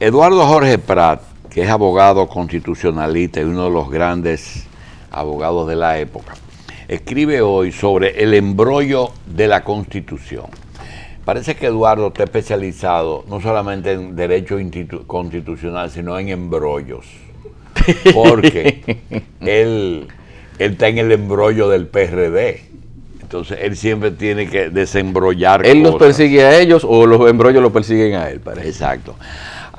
Eduardo Jorge Prat, que es abogado constitucionalista y uno de los grandes abogados de la época, escribe hoy sobre el embrollo de la Constitución. Parece que Eduardo está especializado no solamente en derecho constitucional, sino en embrollos. Porque él, está en el embrollo del PRD. Entonces él siempre tiene que desembrollar. Él los persigue a ellos o los embrollos los persiguen a él, parece. Exacto.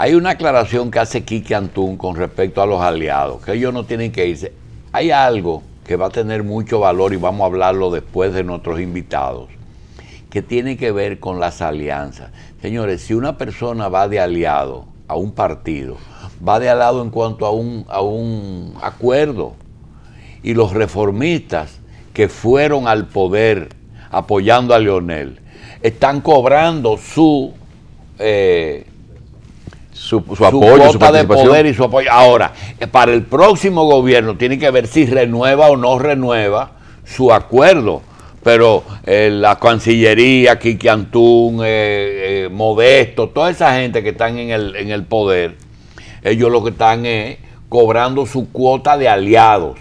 Hay una aclaración que hace Quique Antún con respecto a los aliados, que ellos no tienen que irse. Hay algo que va a tener mucho valor y vamos a hablarlo después de nuestros invitados, que tiene que ver con las alianzas. Señores, si una persona va de aliado a un partido, va de aliado en cuanto a un, a un acuerdo, y los reformistas que fueron al poder apoyando a Leonel, están cobrando su eh, su, cuota de poder y su apoyo. Ahora, eh, para el próximo gobierno tiene que ver si renueva o no renueva su acuerdo. Pero eh, la Cancillería, Kiki Antún, eh, Modesto, toda esa gente que están en el, en el poder, ellos lo que están es cobrando su cuota de aliados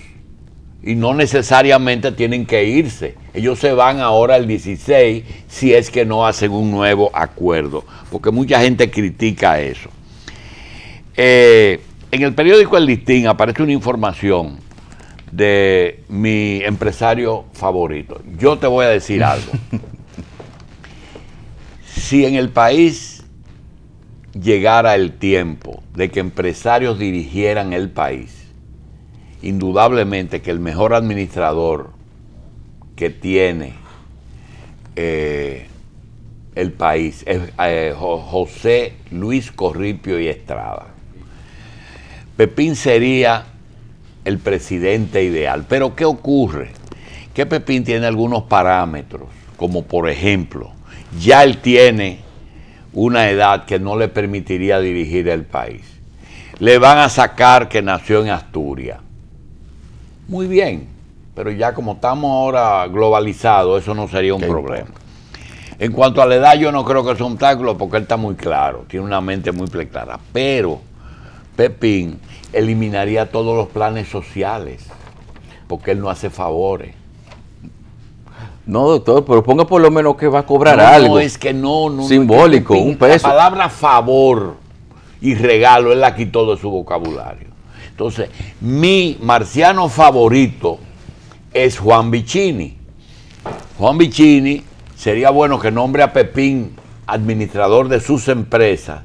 y no necesariamente tienen que irse. Ellos se van ahora el 16 si es que no hacen un nuevo acuerdo, porque mucha gente critica eso. Eh, en el periódico El Listín aparece una información de mi empresario favorito. Yo te voy a decir algo. si en el país llegara el tiempo de que empresarios dirigieran el país, indudablemente que el mejor administrador que tiene eh, el país es eh, José Luis Corripio y Estrada Pepín sería el presidente ideal. Pero ¿qué ocurre? Que Pepín tiene algunos parámetros, como por ejemplo, ya él tiene una edad que no le permitiría dirigir el país. Le van a sacar que nació en Asturias. Muy bien, pero ya como estamos ahora globalizados, eso no sería un problema. En cuanto a la edad, yo no creo que sea un obstáculo porque él está muy claro, tiene una mente muy clara. Pero Pepín eliminaría todos los planes sociales, porque él no hace favores. No, doctor, pero ponga por lo menos que va a cobrar algo. No, es que no, no. Simbólico, un peso. La palabra favor y regalo él la quitó de su vocabulario. Entonces, mi marciano favorito es Juan Bicini. Juan Bicini sería bueno que nombre a Pepín administrador de sus empresas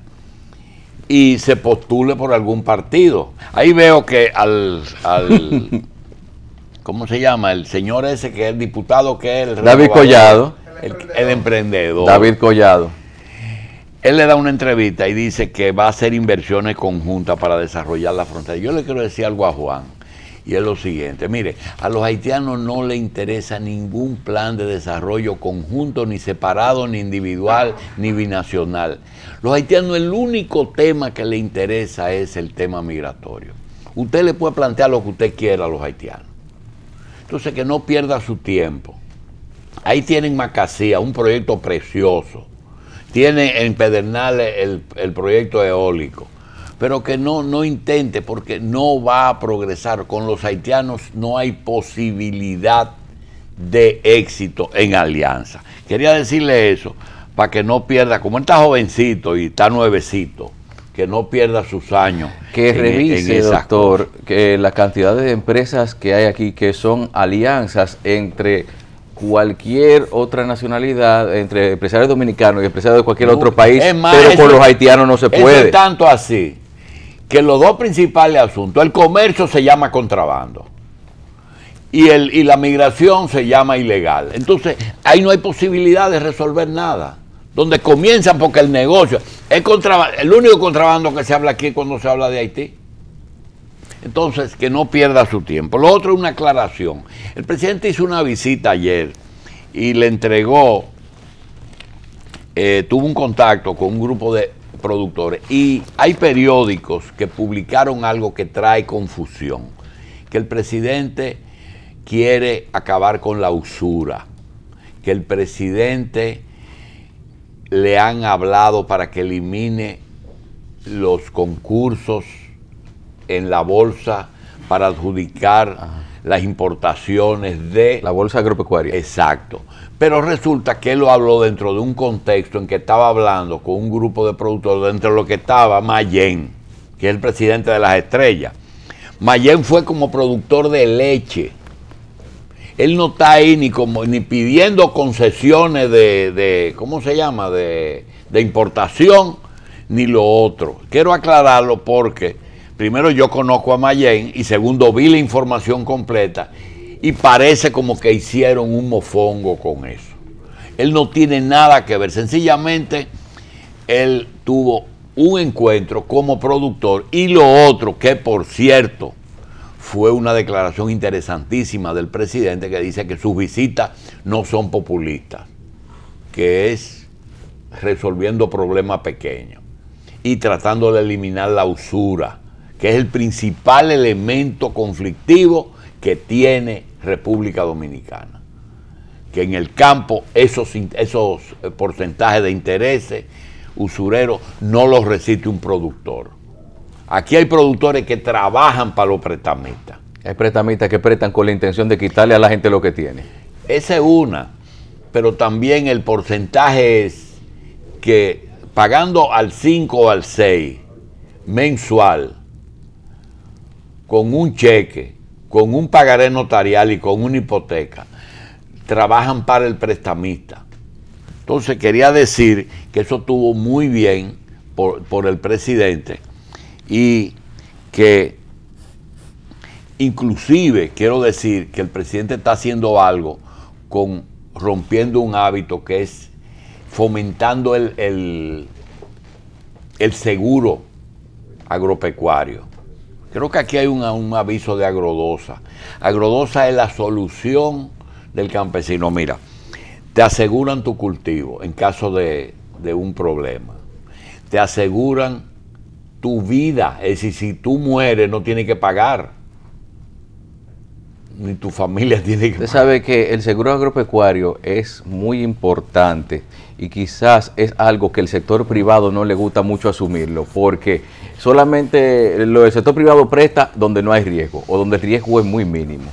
y se postule por algún partido. Ahí veo que al, al ¿cómo se llama? El señor ese que es el diputado que es el David Collado. El, emprendedor. el emprendedor. David Collado. Él le da una entrevista y dice que va a hacer inversiones conjuntas para desarrollar la frontera. Yo le quiero decir algo a Juan y es lo siguiente. Mire, a los haitianos no les interesa ningún plan de desarrollo conjunto, ni separado, ni individual, ni binacional. Los haitianos el único tema que les interesa es el tema migratorio. Usted le puede plantear lo que usted quiera a los haitianos. Entonces que no pierda su tiempo. Ahí tienen Macasía, un proyecto precioso. Tiene en Pedernales el proyecto eólico pero que no, no intente porque no va a progresar. Con los haitianos no hay posibilidad de éxito en alianza. Quería decirle eso para que no pierda, como está jovencito y está nuevecito, que no pierda sus años. Que e-, revise, doctor, que la cantidad de empresas que hay aquí que son alianzas entre cualquier otra nacionalidad, entre empresarios dominicanos y empresarios de cualquier otro país, pero con los haitianos no se puede. es tanto así que los dos principales asuntos, el comercio se llama contrabando y, el, la migración se llama ilegal. Entonces, ahí no hay posibilidad de resolver nada. Donde comienzan porque el negocio, es contrabando, el único contrabando que se habla aquí es cuando se habla de Haití. Entonces, que no pierda su tiempo. Lo otro es una aclaración. El presidente hizo una visita ayer y le entregó, eh, tuvo un contacto con un grupo de productores. Y hay periódicos que publicaron algo que trae confusión, que el presidente quiere acabar con la usura, que el presidente le han hablado para que elimine los concursos en la bolsa para adjudicar las importaciones de... La bolsa agropecuaria. Exacto. Pero resulta que él lo habló dentro de un contexto en que estaba hablando con un grupo de productores, dentro de lo que estaba Mayen, que es el presidente de las estrellas. Mayen fue como productor de leche. Él no está ahí ni, como, ni pidiendo concesiones de, ¿cómo se llama?, de, de importación, ni lo otro. Quiero aclararlo porque primero yo conozco a Mayen y segundo vi la información completa y parece como que hicieron un mofongo con eso. Él no tiene nada que ver, sencillamente él tuvo un encuentro como productor y lo otro que por cierto fue una declaración interesantísima del presidente que dice que sus visitas no son populistas, que es resolviendo problemas pequeños y tratando de eliminar la usura que es el principal elemento conflictivo que tiene República Dominicana. Que en el campo esos, esos eh, porcentajes de intereses usureros no los resiste un productor. Aquí hay productores que trabajan para los prestamistas. Hay prestamistas que prestan con la intención de quitarle a la gente lo que tiene. Esa es una, pero también el porcentaje es que pagando al 5 o al 6 mensual, con un cheque, con un pagaré notarial y con una hipoteca, trabajan para el prestamista. Entonces quería decir que eso estuvo muy bien por, el presidente y que inclusive quiero decir que el presidente está haciendo algo con rompiendo un hábito que es fomentando el, el seguro agropecuario. Creo que aquí hay un, aviso de agrodosa. Agrodosa es la solución del campesino. Mira, te aseguran tu cultivo en caso de, un problema. Te aseguran tu vida. Es decir, si tú mueres no tienes que pagar. Ni tu familia tiene que Usted sabe que el seguro agropecuario es muy importante y quizás es algo que el sector privado no le gusta mucho asumirlo porque solamente lo del sector privado presta donde no hay riesgo o donde el riesgo es muy mínimo.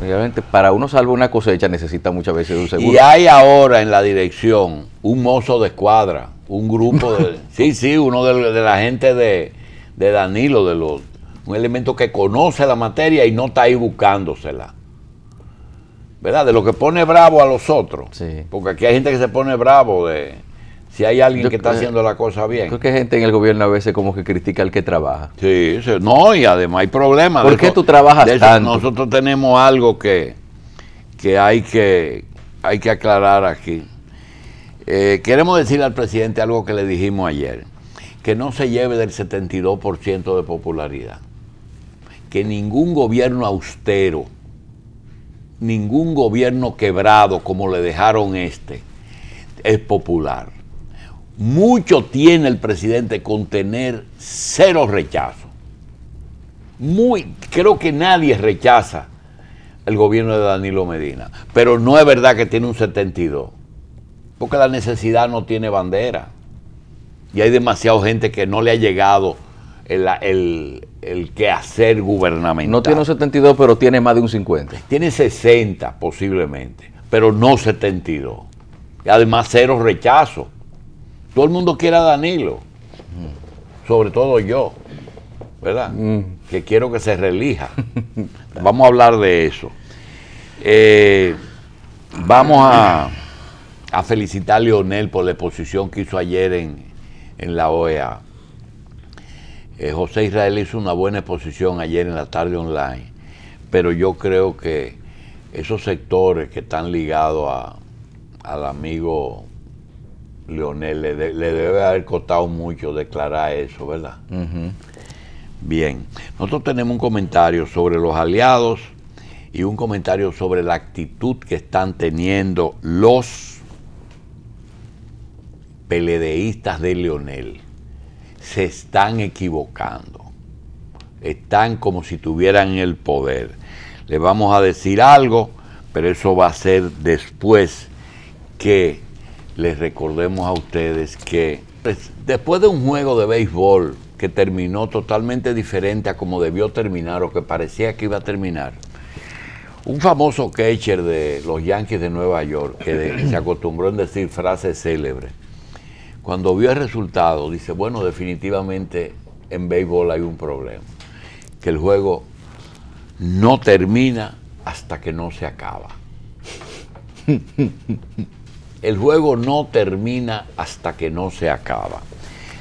Obviamente, para uno salvar una cosecha necesita muchas veces un seguro. Y hay ahora en la dirección un mozo de escuadra, un grupo de. sí, sí, uno de, la gente de, Danilo, de los, un elemento que conoce la materia y no está ahí buscándosela. ¿Verdad? De lo que pone bravo a los otros. Porque aquí hay gente que se pone bravo de si hay alguien que está haciendo la cosa bien. Creo que gente en el gobierno a veces como que critica al que trabaja. Sí, no, y además hay problemas. ¿Por qué tú trabajas tanto? Nosotros tenemos algo que, que, hay que hay que aclarar aquí. Eh, queremos decirle al presidente algo que le dijimos ayer, que no se lleve del 72% de popularidad, que ningún gobierno austero, ningún gobierno quebrado como le dejaron este, es popular mucho tiene el presidente con tener cero rechazo. Muy, creo que nadie rechaza el gobierno de Danilo Medina, pero no es verdad que tiene un 72, porque la necesidad no tiene bandera. Y hay demasiada gente que no le ha llegado el, que hacer quehacer gubernamental. No tiene un 72, pero tiene más de un 50. Tiene 60 posiblemente, pero no 72. además cero rechazo. Todo el mundo quiere a Danilo, sobre todo yo, ¿verdad? Mm. Que quiero que se relija. vamos a hablar de eso. Eh, vamos a, a, felicitar a Lionel por la exposición que hizo ayer en, en la OEA. Eh, José Israel hizo una buena exposición ayer en la tarde online, pero yo creo que esos sectores que están ligados a, al amigo Leonel, le, debe haber costado mucho declarar eso, ¿verdad? Bien, nosotros tenemos un comentario sobre los aliados y un comentario sobre la actitud que están teniendo los peledeístas de Leonel. Se están equivocando. Están como si tuvieran el poder. Le vamos a decir algo, pero eso va a ser después que les recordemos a ustedes que pues, después de un juego de béisbol que terminó totalmente diferente a como debió terminar o que parecía que iba a terminar, un famoso catcher de los Yankees de Nueva York, que, se acostumbró en decir frases célebres, cuando vio el resultado, dice, bueno, definitivamente en béisbol hay un problema, que el juego no termina hasta que no se acaba. el juego no termina hasta que no se acaba.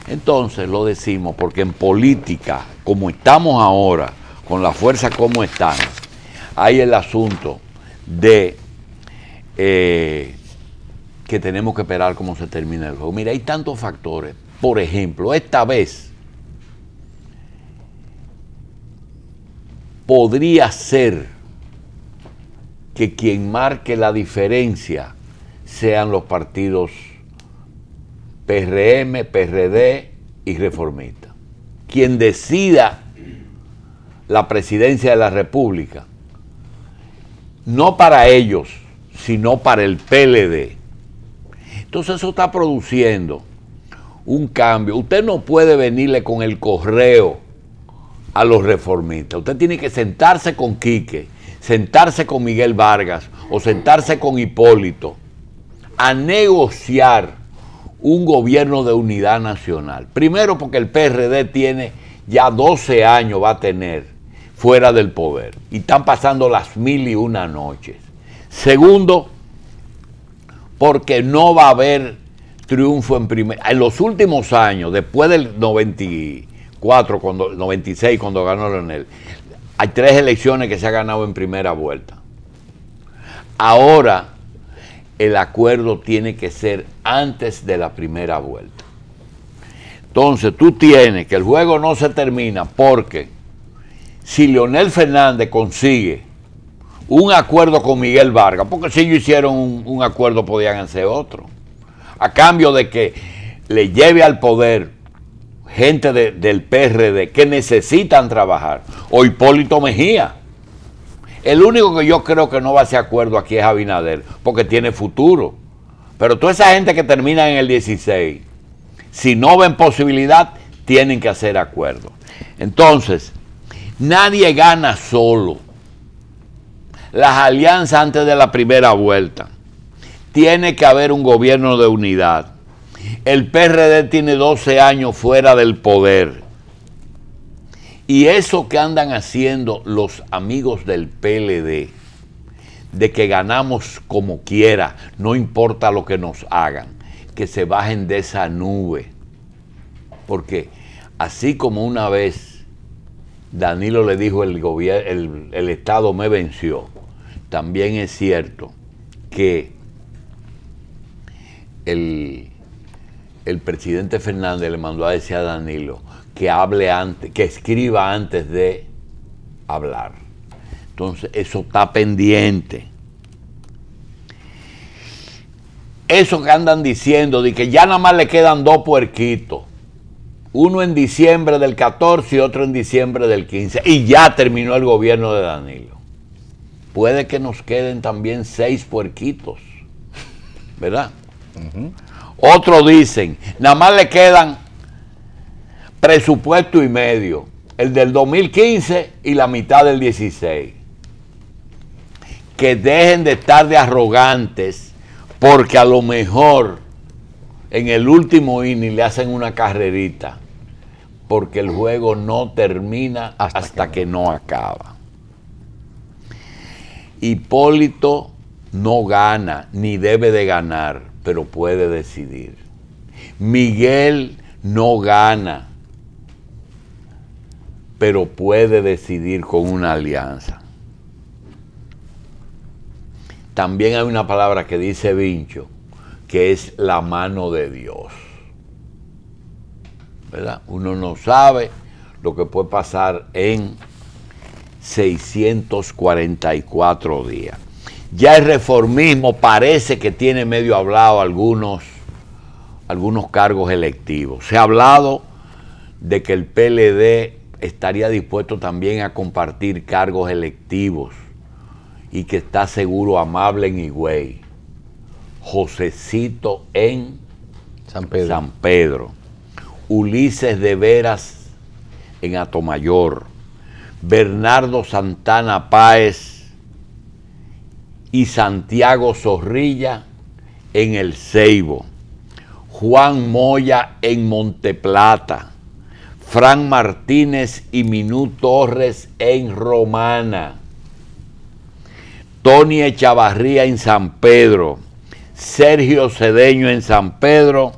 Entonces lo decimos porque en política, como estamos ahora, con la fuerza como están, hay el asunto de eh, que tenemos que esperar cómo se termina el juego. Mira, hay tantos factores. Por ejemplo, esta vez podría ser que quien marque la diferencia sean los partidos PRM, PRD y reformista. Quien decida la presidencia de la República, no para ellos, sino para el PLD. Entonces eso está produciendo un cambio. Usted no puede venirle con el correo a los reformistas. Usted tiene que sentarse con Quique, sentarse con Miguel Vargas o sentarse con Hipólito a negociar un gobierno de unidad nacional. Primero porque el PRD tiene ya 12 años, va a tener fuera del poder y están pasando las mil y una noches. Segundo, porque no va a haber triunfo en En los últimos años, después del 94, cuando, 96, cuando ganó Leonel, hay tres elecciones que se ha ganado en primera vuelta. Ahora el acuerdo tiene que ser antes de la primera vuelta. Entonces tú tienes que el juego no se termina porque si Leonel Fernández consigue un acuerdo con Miguel Vargas, porque si ellos hicieron un, acuerdo podían hacer otro, a cambio de que le lleve al poder gente del PRD que necesitan trabajar, o Hipólito Mejía, el único que yo creo que no va a ser acuerdo aquí es Abinader, porque tiene futuro. Pero toda esa gente que termina en el 16, si no ven posibilidad, tienen que hacer acuerdo. Entonces, nadie gana solo. Las alianzas antes de la primera vuelta. Tiene que haber un gobierno de unidad. El PRD tiene 12 años fuera del poder y eso que andan haciendo los amigos del PLD, de que ganamos como quiera, no importa lo que nos hagan, que se bajen de esa nube. Porque así como una vez Danilo le dijo el, Estado me venció, también es cierto que el, el presidente Fernández le mandó a decir a Danilo que hable antes, que escriba antes de hablar. Entonces, eso está pendiente. Eso que andan diciendo de que ya nada más le quedan dos puerquitos. Uno en diciembre del 14 y otro en diciembre del 15. Y ya terminó el gobierno de Danilo. Puede que nos queden también seis puerquitos. ¿Verdad? Otros dicen, nada más le quedan presupuesto y medio, el del 2015 y la mitad del 16. Que dejen de estar de arrogantes, porque a lo mejor en el último inning le hacen una carrerita, porque el juego no termina hasta, que no acaba. Hipólito no gana, ni debe de ganar, pero puede decidir. Miguel no gana, pero puede decidir con una alianza. También hay una palabra que dice Vincho, que es la mano de Dios. Uno no sabe lo que puede pasar en 644 días. Ya el reformismo parece que tiene medio hablado algunos, algunos cargos electivos. Se ha hablado de que el PLD estaría dispuesto también a compartir cargos electivos y que está seguro amable en Higüey. Josecito en San Pedro. Ulises de Veras en Atomayor. Bernardo Santana Páez y Santiago Zorrilla en El Ceibo. Juan Moya en Monteplata. Fran Martínez y Minú Torres en Romana. Tony Echavarría en San Pedro. Sergio Cedeño en San Pedro.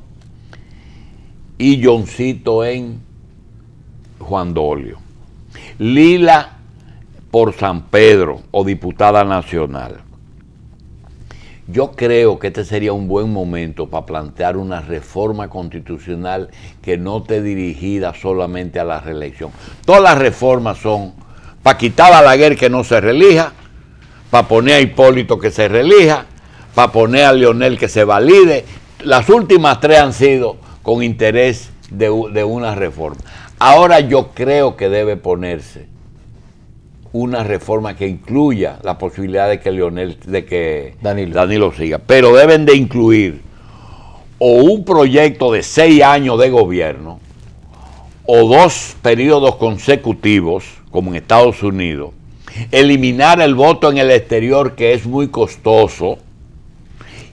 Y Joncito en Juan Dolio. Lila por San Pedro o diputada nacional. Yo creo que este sería un buen momento para plantear una reforma constitucional que no esté dirigida solamente a la reelección. Todas las reformas son para quitar a Balaguer que no se relija, para poner a Hipólito que se relija, para poner a Leonel que se valide. Las últimas tres han sido con interés de una reforma. Ahora yo creo que debe ponerse una reforma que incluya la posibilidad de que Leonel, de que Danilo. Danilo siga. Pero deben de incluir o un proyecto de seis años de gobierno o dos periodos consecutivos, como en Estados Unidos, eliminar el voto en el exterior, que es muy costoso,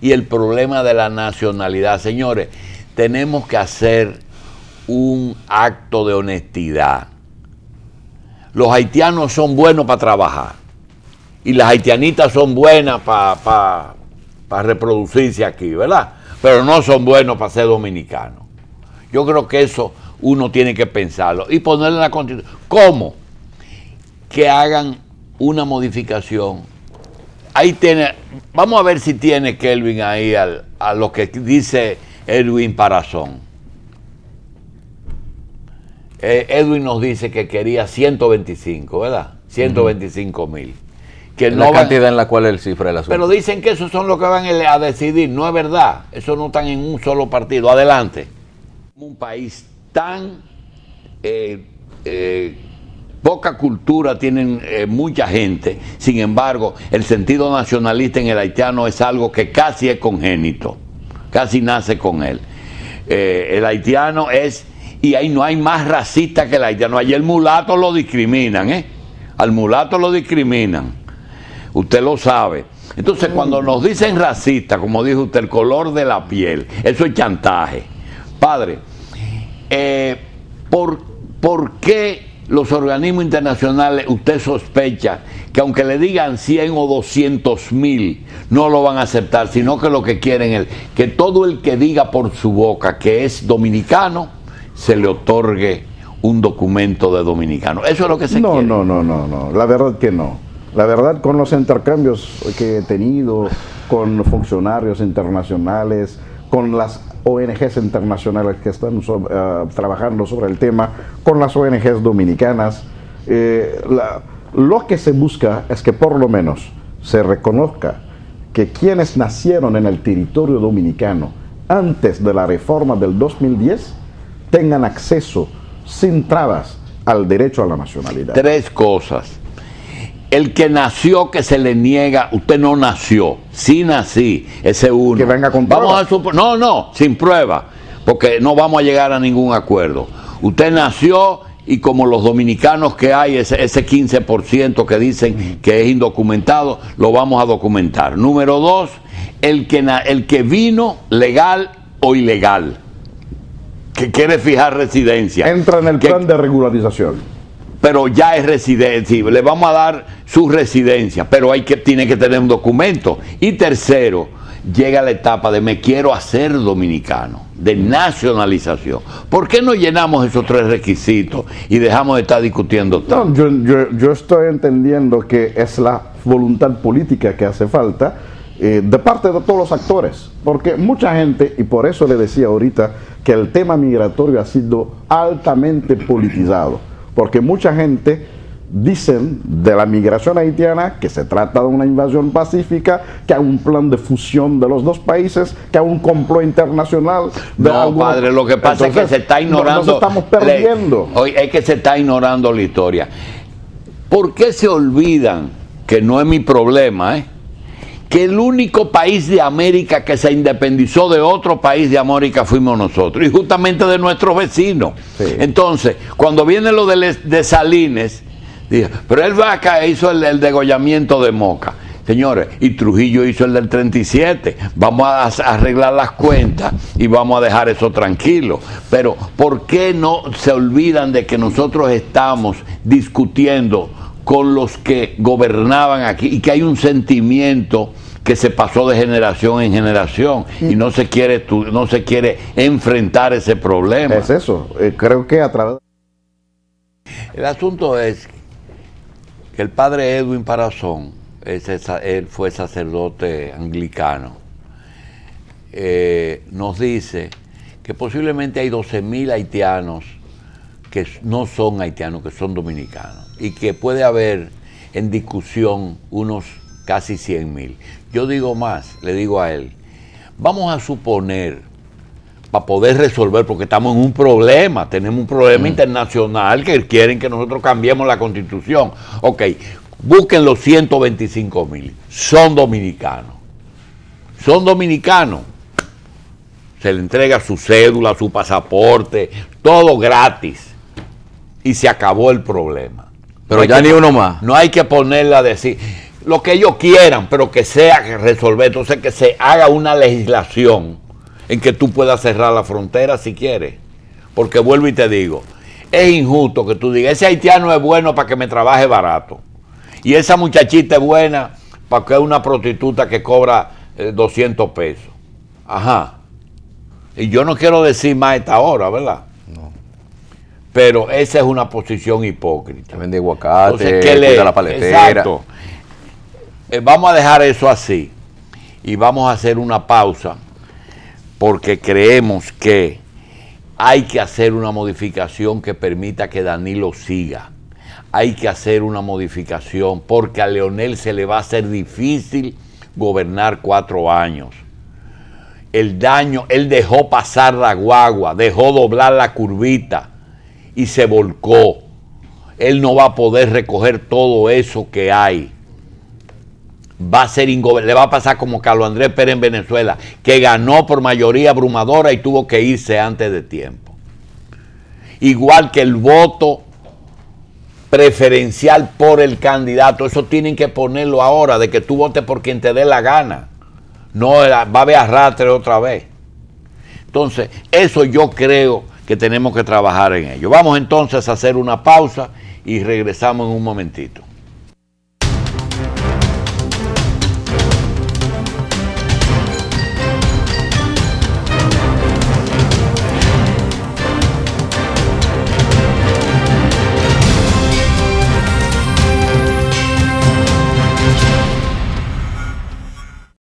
y el problema de la nacionalidad. Señores, tenemos que hacer un acto de honestidad los haitianos son buenos para trabajar y las haitianitas son buenas para reproducirse aquí, ¿verdad? Pero no son buenos para ser dominicanos. Yo creo que eso uno tiene que pensarlo y ponerle en la constitución. ¿Cómo? Que hagan una modificación. Ahí vamos a ver si tiene Kelvin ahí a lo que dice Edwin Parazón. Eh, Edwin nos dice que quería 125, ¿verdad? 125 mil. Que no la cantidad en la cual él cifra la asunto. Pero dicen que esos son los que van a decidir, no es verdad. Eso no están en un solo partido. Adelante. Un país tan eh, eh, poca cultura tienen mucha gente. Sin embargo, el sentido nacionalista en el haitiano es algo que casi es congénito, casi nace con él. el haitiano es y ahí no hay más racista que la No, Allí el mulato lo discriminan, ¿eh? Al mulato lo discriminan. Usted lo sabe. Entonces, cuando mm. nos dicen racista, como dijo usted, el color de la piel, eso es chantaje. Padre, eh, ¿por, ¿por qué los organismos internacionales, usted sospecha que aunque le digan 100 o 200 mil, no lo van a aceptar, sino que lo que quieren es que todo el que diga por su boca que es dominicano, se le otorgue un documento de dominicano. Eso es lo que se no, quiere. No, no, no, no, la verdad que no. La verdad, con los intercambios que he tenido con funcionarios internacionales, con las ONGs internacionales que están ah, trabajando sobre el tema, con las ONGs dominicanas, eh, lo que se busca es que por lo menos se reconozca que quienes nacieron en el territorio dominicano antes de la reforma del 2010 tengan acceso sin trabas al derecho a la nacionalidad. Tres cosas. El que nació que se le niega, usted no nació, sí nació ese uno. Que venga vamos A no, no, sin prueba, porque no vamos a llegar a ningún acuerdo. Usted nació y como los dominicanos que hay, ese, ese 15% que dicen que es indocumentado, lo vamos a documentar. Número dos, el que, el que vino legal o ilegal que quiere fijar residencia. Entra en el plan de regularización. Pero ya es residencia, le vamos a dar su residencia, pero hay que, tiene que tener un documento. Y tercero, llega la etapa de me quiero hacer dominicano, de nacionalización. ¿Por qué no llenamos esos tres requisitos y dejamos de estar discutiendo yo, estoy entendiendo que es la voluntad política que hace falta eh, de parte de todos los actores, porque mucha gente, y por eso le decía ahorita que el tema migratorio ha sido altamente politizado, porque mucha gente dicen de la migración haitiana que se trata de una invasión pacífica, que hay un plan de fusión de los dos países, que hay un complot internacional. De no, padre, lo que pasa es que se está ignorando. estamos perdiendo. hoy es que se está ignorando la historia. ¿Por qué se olvidan que no es mi problema, eh? que el único país de América que se independizó de otro país de América fuimos nosotros, y justamente de nuestros vecinos. Entonces, cuando viene lo de, Salines, pero él Vaca hizo el, el degollamiento de Moca. Señores, y Trujillo hizo el del 37. Vamos a arreglar las cuentas y vamos a dejar eso tranquilo. Pero, ¿por qué no se olvidan de que nosotros estamos discutiendo con los que gobernaban aquí y que hay un sentimiento que se pasó de generación en generación y mm. no se quiere no se quiere enfrentar ese problema. Es eso, eh, creo que a través El asunto es que el padre Edwin Parazón, ese, él fue sacerdote anglicano, eh, nos dice que posiblemente hay mil haitianos que no son haitianos, que son dominicanos, y que puede haber en discusión unos casi 100 mil. Yo digo más, le digo a él, vamos a suponer, para poder resolver, porque estamos en un problema, tenemos un problema mm. internacional que quieren que nosotros cambiemos la constitución. Ok, busquen los 125 mil, son dominicanos, son dominicanos. Se le entrega su cédula, su pasaporte, todo gratis y se acabó el problema. Pero ya ni uno más. No hay que ponerla a decir lo que ellos quieran, pero que sea que resolver. Entonces que se haga una legislación en que tú puedas cerrar la frontera si quieres. Porque vuelvo y te digo, es injusto que tú digas, ese haitiano es bueno para que me trabaje barato. Y esa muchachita es buena para que es una prostituta que cobra 200 eh, pesos. Ajá. Y yo no quiero decir más a esta hora, ¿verdad? Pero esa es una posición hipócrita. Vende aguacate, la paletera. Eh, vamos a dejar eso así y vamos a hacer una pausa porque creemos que hay que hacer una modificación que permita que Danilo siga. Hay que hacer una modificación porque a Leonel se le va a hacer difícil gobernar cuatro años. El daño, él dejó pasar la guagua, dejó doblar la curvita y se volcó. Él no va a poder recoger todo eso que hay. Va a ser ingobernable, le va a pasar como Carlos Andrés Pérez en Venezuela, que ganó por mayoría abrumadora y tuvo que irse antes de tiempo. Igual que el voto preferencial por el candidato, eso tienen que ponerlo ahora, de que tú votes por quien te dé la gana. No eh, va a haber arrastre otra vez. Entonces, eso yo creo que tenemos que trabajar en ello. Vamos entonces a hacer una pausa y regresamos en un momentito.